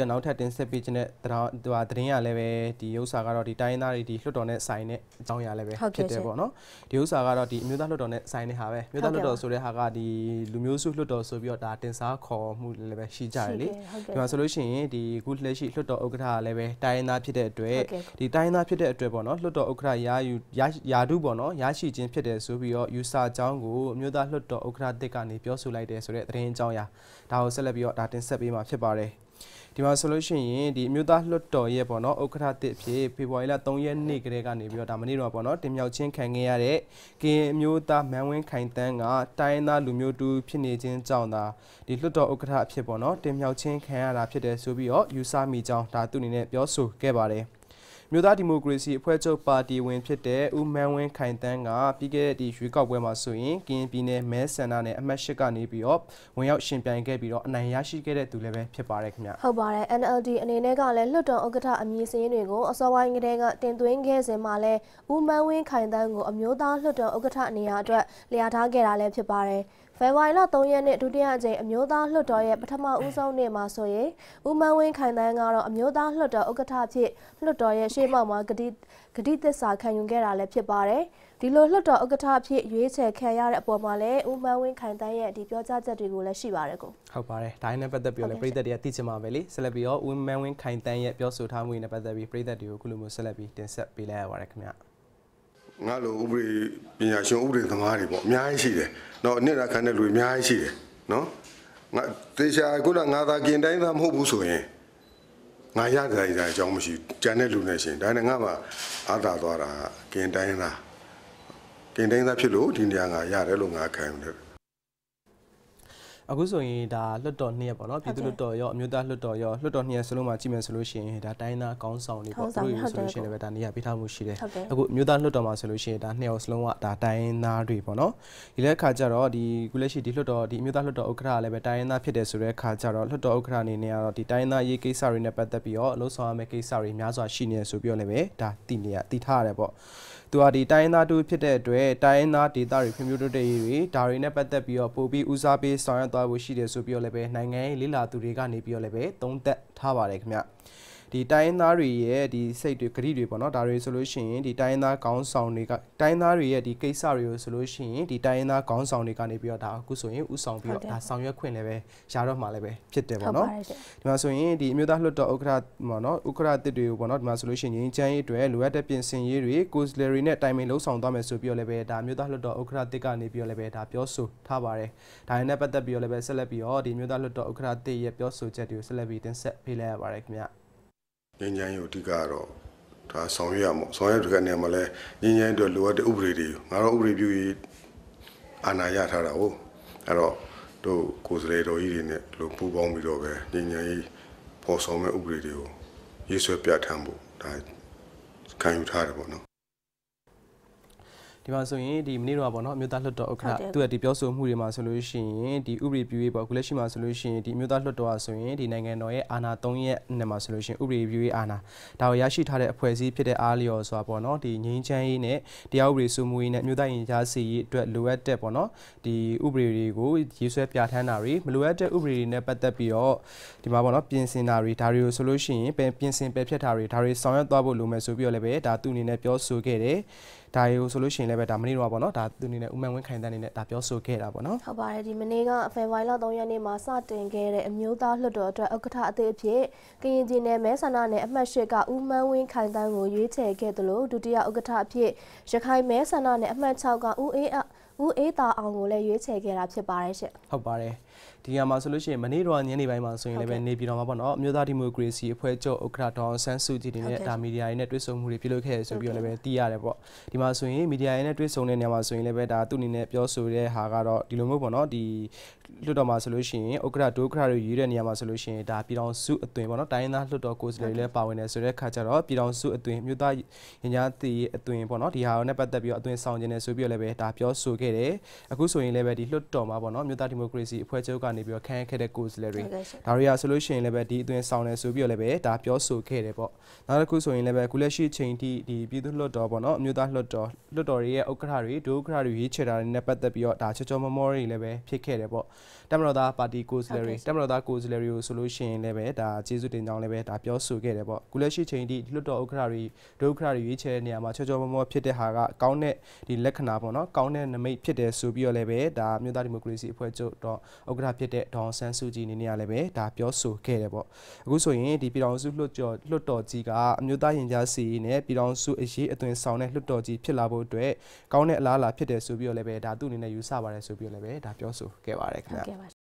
ပြီးတော့နောက်ထပ်တင်ဆက်ပေးခြင်းတဲ့တရားသတင်းရလည်းပဲဒီဥစ္စာကတော့ဒီတိုင်းသားတွေဒီလွှတ်တော်နဲ့ဆိုင်တဲ့အကြောင်းအရာလည်းပဲဖြစ်တယ်ပေါ့နော်ဒီဥစ္စာကတော့ဒီအမျိုးသားလွှတ်တော်နဲ့ဆိုင်တဲ့ဟာပဲမျိုးသားလွှတ်တော်ဆိုတဲ့ဟာကဒီလူမျိုးစုလွှတ်တော်ဆိုပြီးတော့ဒါတင်စားခေါ်မှုလည်းပဲရှိကြတယ်လေဒီမှာဆိုလို့ရှိရင်ဒီခုလက်ရှိလွှတ်တော်ဥက္ကဋ္ဌလည်းပဲတိုင်းသားဖြစ်တဲ့အတွက်ဒီတိုင်းသားဖြစ်တဲ့အတွက်ပေါ့နော်လွှတ်တော်ဥက္ကဋ္ဌရာယူရာဒုပေါ့နော်ရရှိခြင်းဖြစ်တယ်ဆိုပြီးတော့ယူဆအကြောင်းကိုအမျိုးသားလွှတ်တော်ဥက္ကဋ္ဌတစ်ကနေပြောဆိုလိုက်တယ်ဆိုတဲ့သတင်းအကြောင်းအရာဒါကိုဆက်လက်ပြီးတော့ဒါတင်ဆက်ပေးမှာဖြစ်ပါတယ်ဒီမှာဆိုလို့ရှိရင်ဒီအမျိုးသားလွှတ်တော်ရဲ့ပေါ့နော်ဥက္ကဋ္ဌတစ်အဖြစ်ဖေဖော်ဝါရီလ3ရက်နေ့ကလေးကနေပြီးတော့ဒါမနေ့တော့ပေါ့နော်တင်မြောက်ချင်းခံခဲ့ရတဲ့ကရင်အမျိုးသားမန်ဝင်းခိုင်တန်းကတိုင်းသားလူမျိုးတူဖြစ်နေခြင်းကြောင့်သာဒီလွှတ်တော်ဥက္ကဋ္ဌအဖြစ်ပေါ့နော်တင်မြောက်ချင်းခံရတာဖြစ်တယ်ဆိုပြီးတော့ယူဆမိကြောင်းဒါသူအနေနဲ့ပြောဆိုခဲ့ပါတယ်။မြို့သားဒီမိုကရေစီအဖွဲ့ချုပ်ပါတီဝင်ဖြစ်တဲ့ဦးမန်းဝင်းခိုင်တန်းကပြီးခဲ့တဲ့ဒီရွေးကောက်ပွဲမှာဆိုရင်ကရင်ပြည်နယ်မဲဆန္ဒနယ်အမတ်ရှစ်ကနေပြီးတော့ဝင်ရောက်ရှင်ပြိုင်ခဲ့ပြီးတော့အနိုင်ရရှိခဲ့တဲ့သူလည်းပဲဖြစ်ပါတယ်ခင်ဗျဟုတ်ပါတယ် NLD အနေနဲ့ကလည်းလွှတ်တော်ဥက္ကဋ္ဌအမည်စင်းတွေကိုအစောပိုင်းကတည်းကတင်သွင်းခဲ့စဉ်မှာလည်းဦးမန်းဝင်းခိုင်တန်းကိုအမျိုးသားလွှတ်တော်ဥက္ကဋ္ဌနေရာအတွက်လျာထားခဲ့တာလည်းဖြစ်ပါတယ်ဖေဖော်ဝါရီလ3ရက်နေ့ဒုတိယကြိမ်အမျိုးသားလွှတ်တော်ရဲ့ပထမဦးဆုံးနေ့မှာဆိုရင်ဦးမန်းဝင်းခိုင်တန်းကတော့အမျိုးသားလွှတ်တော်ဥက္ကဋ္ဌဖြစ်လွှတ်တော်ရဲ့ရှေ့မှောက်မှာဂတိဂတိသစ္စာခံယူခဲ့တာလည်းဖြစ်ပါတယ်။ဒီလိုလွှတ်တော်ဥက္ကဋ္ဌဖြစ်ရွေးချယ်ခံရတဲ့အပေါ်မှာလည်းဦးမန်းဝင်းခိုင်တန်းရဲ့ဒီပြောကြားချက်တွေကိုလည်းရှိပါတယ်ကို။ဟုတ်ပါတယ်။ဒါနဲ့ပတ်သက်ပြီးတော့လည်းပြည်သက်တွေကသိချင်ပါပဲလေ။ဆက်လက်ပြီးတော့ဦးမန်းဝင်းခိုင်တန်းရဲ့ပြောဆိုထားမှုတွေနဲ့ပတ်သက်ပြီးပြည်သက်တွေကိုခုလိုမျိုးဆက်လက်ပြီးတင်ဆက်ပေးလိုက်ရပါတယ်ခင်ဗျာ။ငါလိုဥပဒေပညာရှင်ဥပဒေသမားတွေပေါ့အများကြီးရှိတယ်။တော့အနစ်နာခံတဲ့လူတွေအများကြီးရှိတယ်နော်။ငါတေချာခုနငါသာกินတိုင်းသာမဟုတ်ဘူးဆိုရင်ငါရကြရအကြောင်းမရှိကြံတဲ့လူနဲ့ရှင်ဒါနဲ့ငါမှအာသာသွားတာกินတိုင်းသာกินတိုင်းသာဖြစ်လို့ဒီနေရာငါရတယ်လို့ငါခံတယ်အခုဆိုရင်ဒါလွတ်တော်နှစ်ရက်ပေါ့နော်ပြည်သူလွတ်တော်ရောအမျိုးသားလွတ်တော်ရောလွတ်တော်နှစ်ရက်စလုံးမှာကြည့်မယ်ဆိုလို့ရှိရင်ဒါတိုင်းသားကောင်းဆောင်တွေပေါ့သူတွေဆိုလို့ရှိရင်လည်းဒါနေရာပေးထားမှုရှိတယ်အခုအမျိုးသားလွတ်တော်မှာဆိုလို့ရှိရင်ဒါနှစ်ရက်စလုံးကဒါတိုင်းသားတွေပေါ့နော်ဒီလက်ခါကျတော့ဒီခုလက်ရှိဒီလွတ်တော်ဒီအမျိုးသားလွတ်တော်ဥက္ကဋ္ဌလည်းပဲတိုင်းသားဖြစ်တယ်ဆိုတဲ့ခါကျတော့လွတ်တော်ဥက္ကဋ္ဌအနေနဲ့ကတော့ဒီတိုင်းသားရေးကိစ္စတွေနဲ့ပတ်သက်ပြီးတော့အလုပ်ဆောင်ရမယ့်ကိစ္စတွေများစွာရှိနေဆိုပြီးတော့လည်းပဲဒါတည်နေရတည်ထားရတယ်ပေါ့သူဟာဒီတိုင်းရင်းသားတူဖြစ်တဲ့အတွက်တိုင်းရင်းသားဒေသတွေဖွံ့ဖြိုးတိုးတက်ရေးတွေဒါတွေနဲ့ပတ်သက်ပြီးတော့ပိုပြီးဦးစားပေးဆောင်ရွက်သွားဖို့ရှိတယ်ဆိုပြီးတော့လည်းပဲနိုင်ငံရေးလေးလာသူတွေကနေပြီးတော့လည်းပဲသုံးသပ်ထားပါတယ်ခင်ဗျဒီတိုင်းသားတွေရဲ့ဒီစိတ်တွေဂရိတွေပေါ့နော်ဒါတွေဆိုလို့ရှိရင်ဒီတိုင်းသားခေါင်းဆောင်တွေကတိုင်းသားတွေရဲ့ဒီကိစ္စတွေကိုဆိုလို့ရှိရင်ဒီတိုင်းသားခေါင်းဆောင်တွေကနေပြီးတော့ဒါအခုဆိုရင်ဥဆောင်ပြီးတော့ဒါဆောင်ရွက်ခွင့်လည်းပဲရတော့မှာလည်းပဲဖြစ်တယ်ပေါ့နော်ဒီမှာဆိုရင်ဒီအမျိုးသားလွှတ်တော်ဥက္ကဋ္ဌပေါ့နော်ဥက္ကဋ္ဌတစ်တွေကိုပေါ့နော်ဒီမှာဆိုလို့ရှိရင်ငင်းချမ်းရေးအတွက်လိုအပ်တဲ့ပြင်ဆင်ရေးတွေကိုယ်စလယ်ရီနဲ့တိုင်ပင်လှုပ်ဆောင်သွားမယ်ဆိုပြီးတော့လည်းပဲဒါအမျိုးသားလွှတ်တော်ဥက္ကဋ္ဌတစ်ကနေပြီးတော့လည်းပဲဒါပြောဆိုထားပါတယ်ဒါနဲ့ပတ်သက်ပြီးတော့လည်းပဲဆက်လက်ပြီးတော့ဒီအမျိုးသားလွှတ်တော်ဥက္ကဋ္ဌတစ်ရဲ့ပြောဆိုချက်တွေကိုဆက်လက်ပြီးတင်ဆက်ပေးလိုက်ရပါတယ်ခင်ဗျာငင်းချမ်းရေးအဓိကကတော့ဒါဆောင်ရွက်ရမို့ဆောင်ရွက်တဲ့ကနေမှာလဲငင်းချမ်းအတွက်လိုအပ်တဲ့ဥပဒေတွေငါတို့ဥပဒေပြုရေးအာဏာရထားတာဟုတ်အဲ့တော့တို့ကိုယ်စလဲတော်ကြီးတွေနဲ့လိုပူးပေါင်းပြီးတော့ပဲငင်းချမ်းရေးပေါ်ဆောင်မဲ့ဥပဒေတွေကိုရေးဆွဲပြဋ္ဌာန်းဖို့ဒါခံယူထားတယ်ပေါ့နော်ဒီမှာဆိုရင်ဒီမနေ့တော့ပေါ့နော်အမျိုးသားလွှတ်တော်ဥက္ကဋ္ဌသူကဒီပြောဆိုမှုတွေမှာဆိုလို့ရှိရင်ဒီဥပဒေပြုရေးပေါ့အခုလက်ရှိမှာဆိုလို့ရှိရင်ဒီအမျိုးသားလွှတ်တော်ကဆိုရင်ဒီနိုင်ငံတော်ရဲ့အာဏာ၃ရက်နဲ့မှာဆိုလို့ရှိရင်ဥပဒေပြုရေးအာဏာဒါကိုရရှိထားတဲ့အဖွဲ့အစည်းဖြစ်တဲ့အားလျော်ဆိုတာပေါ့နော်ဒီငြိမ်းချမ်းရေးနဲ့တရားဥပဒေစိုးမိုးရေးနဲ့အမျိုးသားရင်ကြားစီရေးအတွက်လိုအပ်တဲ့ပေါ့နော်ဒီဥပဒေတွေကိုရေးဆွဲပြဋ္ဌာန်းတာတွေမလိုအပ်တဲ့ဥပဒေတွေနဲ့ပတ်သက်ပြီးတော့ဒီမှာပေါ့နော်ပြင်ဆင်တာတွေဒါတွေကိုဆိုလို့ရှိရင်ပြင်ဆင်ပယ်ဖျက်တာတွေဒါတွေဆောင်ရွက်သွားဖို့လိုမယ်ဆိုပြီးတော့လည်းပဲဒါသူအနေနဲ့ပြောဆိုခဲ့တယ်ဒါရီကိုဆိုလို့ရှိရင်လည်းပဲဒါမနေ့တော့ပေါ့နော်ဒါသူအနေနဲ့ဥမှန်ဝင်းခိုင်တန်းနေနဲ့ဒါပြောဆိုခဲ့တာပေါ့နော်ဟုတ်ပါတယ်ဒီမနေ့ကဖေဖော်ဝါရီလ3ရက်နေ့မှာစတင်ခဲ့တဲ့အမျိုးသားလွှတ်တော်အတွက်ဥက္ကဋ္ဌအသစ်အဖြစ်ကရင်ပြည်နယ်မဲဆန္ဒနယ်အမှတ်၈ကဥမှန်ဝင်းခိုင်တန်းကိုရွေးချယ်ခဲ့သလိုဒုတိယဥက္ကဋ္ဌအဖြစ်ရခိုင်မဲဆန္ဒနယ်အမှတ်၆ကဦးအေးဦးအေးတာအောင်ကိုလည်းရွေးချယ်ခဲ့တာဖြစ်ပါတယ်ရှင့်ဟုတ်ပါတယ်ဒီကမှာဆိုလို့ရှိရင်မနေ့တော့ညနေပိုင်းမှာဆိုရင်လည်းပဲနေပြည်တော်မှာပေါ့နော်အမျိုးသားဒီမိုကရေစီအဖွဲ့ချုပ်ဥက္ကဋ္ဌဒေါအောင်ဆန်းစုကြည်တင်တဲ့ဒါမီဒီယာတွေနဲ့တွေ့ဆုံမှုတွေပြုလုပ်ခဲ့ဆိုပြီးတော့လည်းပဲသိရတယ်ပေါ့ဒီမှာဆိုရင်မီဒီယာတွေနဲ့တွေ့ဆုံတဲ့နေရာမှာဆိုရင်လည်းပဲဒါသူ့အနေနဲ့ပြောဆိုတဲ့ဟာကတော့ဒီလိုမျိုးပေါ့နော်ဒီလွှတ်တော်မှာဆိုလို့ရှိရင်ဥက္ကဋ္ဌဒုက္ခရတွေယူတဲ့နေရာမှာဆိုလို့ရှိရင်ဒါပြည်တော်စုအသွင်ပေါ့နော်တိုင်းသားလွှတ်တော်ကိုယ်စားလှယ်တွေလည်းပါဝင်နေဆိုတဲ့အခါကျတော့ပြည်တော်စုအသွင်မြို့သားရင်ကြားတည်အသွင်ပေါ့နော်ဒီဟာနဲ့ပတ်သက်ပြီးတော့အသွင်ဆောင်ခြင်းနဲ့ဆိုပြီးတော့လည်းပဲဒါပြောဆိုခဲ့တယ်အခုဆိုရင်လည်းပဲဒီလွှတ်တော်မှာပေါ့နော်မြို့သားဒီမိုကရေစီအဖွဲ့ချုပ်ကနေကနေပြီးတော့ခံရခဲ့တဲ့ goals တွေဒါတွေကဆိုလို့ရှိရင်လည်းပဲဒီအသွင်ဆောင်တယ်ဆိုပြီးတော့လည်းပဲဒါပြောဆိုခဲ့တယ်ပေါ့နောက်တစ်ခုဆိုရင်လည်းပဲအခုလက်ရှိချိန်ထိဒီပြည်သူ့လွှတ်တော်ပေါ့နော်အမျိုးသားလွှတ်တော်လွှတ်တော်ရဲ့ဥက္ကဋ္ဌတွေဒုဥက္ကဋ္ဌတွေရေးချယ်တာတွေနဲ့ပတ်သက်ပြီးတော့ဒါချောချောမောမောတွေလည်းပဲဖြစ်ခဲ့တယ်ပေါ့တက်မတော်သားပါတီ goals တွေတက်မတော်သား goals တွေကိုဆိုလို့ရှိရင်လည်းပဲဒါကျေးဇူးတင်ကြောင်းလည်းပဲဒါပြောဆိုခဲ့တယ်ပေါ့အခုလက်ရှိချိန်ထိလွှတ်တော်ဥက္ကဋ္ဌတွေဒုက္ခတွေရွေးချယ်တဲ့နေရာမှာချောချောမောမောဖြစ်တဲ့ဟာကကောင်းတဲ့ဒီလက္ခဏာပေါ့နော်ကောင်းတဲ့နမိတ်ဖြစ်တယ်ဆိုပြီးတော့လည်းပဲဒါမြို့သားဒီမိုကရေစီအဖွဲ့ချုပ်တော့ဥက္ကဋ္ဌဖြစ်တဲ့ဒေါန်ဆန်းစုကြည်နေနေရလည်းပဲဒါပြောဆိုခဲ့တယ်ပေါ့အခုဆိုရင်ဒီပြည်တော်စုလွှတ်ကျော်လွှတ်တော်ကြီးကအမျိုးသားရင်ကြားစီနဲ့ပြည်တော်စုအရေးအသွင်ဆောင်တဲ့လွှတ်တော်ကြီးဖြစ်လာဖို့အတွက်ကောင်းတဲ့အလားအလာဖြစ်တယ်ဆိုပြီးတော့လည်းပဲဒါသူ့အနေနဲ့ယူဆပါတယ်ဆိုပြီးတော့လည်းပဲဒါပြောဆိုခဲ့ပါတယ်ခင်ဗျာ